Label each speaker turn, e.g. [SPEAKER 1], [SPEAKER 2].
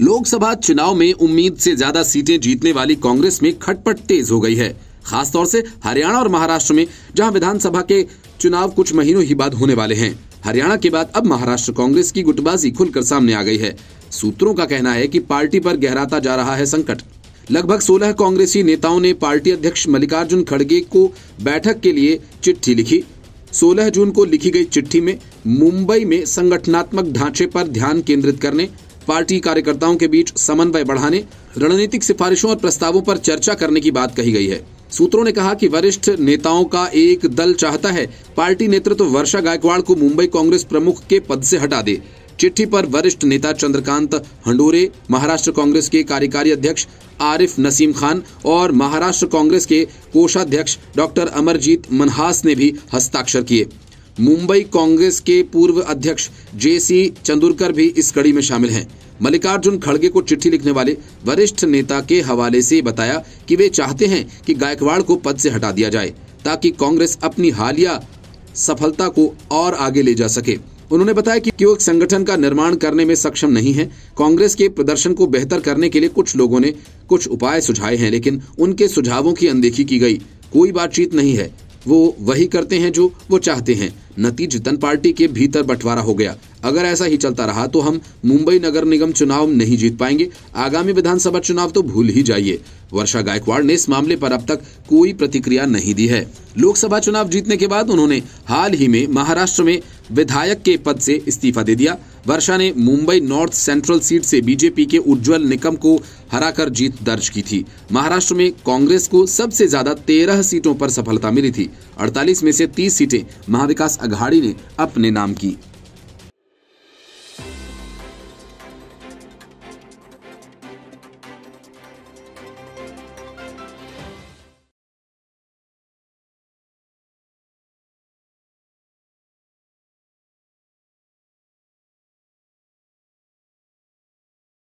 [SPEAKER 1] लोकसभा चुनाव में उम्मीद से ज्यादा सीटें जीतने वाली कांग्रेस में खटपट तेज हो गई है खासतौर से हरियाणा और महाराष्ट्र में जहां विधानसभा के चुनाव कुछ महीनों ही बाद होने वाले हैं हरियाणा के बाद अब महाराष्ट्र कांग्रेस की गुटबाजी खुलकर सामने आ गई है सूत्रों का कहना है कि पार्टी पर गहराता जा रहा है संकट लगभग 16 कांग्रेसी नेताओं ने पार्टी अध्यक्ष मल्लिकार्जुन खड़गे को बैठक के लिए चिट्ठी लिखी 16 जून को लिखी गई चिट्ठी में मुंबई में संगठनात्मक ढांचे पर ध्यान केंद्रित करने पार्टी कार्यकर्ताओं के बीच समन्वय बढ़ाने रणनीतिक सिफारिशों और प्रस्तावों पर चर्चा करने की बात कही गई है सूत्रों ने कहा कि वरिष्ठ नेताओं का एक दल चाहता है पार्टी नेतृत्व वर्षा गायकवाड़ को मुंबई कांग्रेस प्रमुख के पद से हटा दे चिट्ठी पर वरिष्ठ नेता चंद्रकांत हंडोरे महाराष्ट्र कांग्रेस के कार्यकारी अध्यक्ष आरिफ नसीम खान और महाराष्ट्र कांग्रेस के कोषाध्यक्ष डॉक्टर अमरजीत मनहास ने भी हस्ताक्षर किए मुंबई कांग्रेस के पूर्व अध्यक्ष जेसी चंदुरकर भी इस कड़ी में शामिल हैं मल्लिकार्जुन खड़गे को चिट्ठी लिखने वाले वरिष्ठ नेता के हवाले से बताया कि वे चाहते हैं कि गायकवाड़ को पद से हटा दिया जाए ताकि कांग्रेस अपनी हालिया सफलता को और आगे ले जा सके उन्होंने बताया कि क्यों एक संगठन का निर्माण करने में सक्षम नहीं है कांग्रेस के प्रदर्शन को बेहतर करने के लिए कुछ लोगों ने कुछ उपाय सुझाए हैं लेकिन उनके सुझावों की अनदेखी की गई कोई बातचीत नहीं है वो वही करते हैं जो वो चाहते हैं नतीजतन पार्टी के भीतर बंटवारा हो गया अगर ऐसा ही चलता रहा तो हम मुंबई नगर निगम चुनाव नहीं जीत पाएंगे आगामी विधानसभा चुनाव तो भूल ही जाइए वर्षा गायकवाड़ ने इस मामले पर अब तक कोई प्रतिक्रिया नहीं दी है लोकसभा चुनाव जीतने के बाद उन्होंने हाल ही में महाराष्ट्र में विधायक के पद से इस्तीफा दे दिया वर्षा ने मुंबई नॉर्थ सेंट्रल सीट से बीजेपी के उज्जवल निकम को हराकर जीत दर्ज की थी महाराष्ट्र में कांग्रेस को सबसे ज्यादा तेरह सीटों पर सफलता मिली थी अड़तालीस में से तीस सीटें महाविकास अघाड़ी ने अपने नाम की